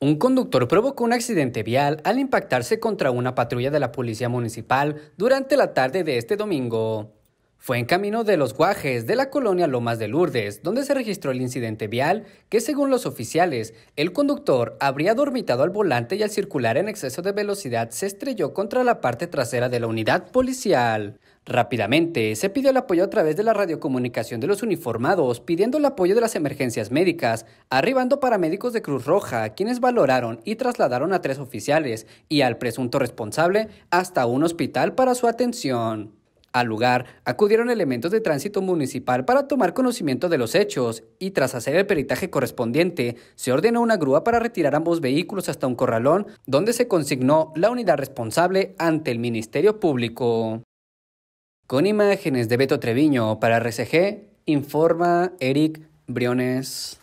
Un conductor provocó un accidente vial al impactarse contra una patrulla de la Policía Municipal durante la tarde de este domingo. Fue en camino de los Guajes de la colonia Lomas de Lourdes, donde se registró el incidente vial que, según los oficiales, el conductor habría dormitado al volante y al circular en exceso de velocidad se estrelló contra la parte trasera de la unidad policial. Rápidamente se pidió el apoyo a través de la radiocomunicación de los uniformados, pidiendo el apoyo de las emergencias médicas, arribando paramédicos de Cruz Roja, quienes valoraron y trasladaron a tres oficiales y al presunto responsable hasta un hospital para su atención. Al lugar acudieron elementos de tránsito municipal para tomar conocimiento de los hechos y tras hacer el peritaje correspondiente se ordenó una grúa para retirar ambos vehículos hasta un corralón donde se consignó la unidad responsable ante el Ministerio Público. Con imágenes de Beto Treviño para RCG, informa Eric Briones.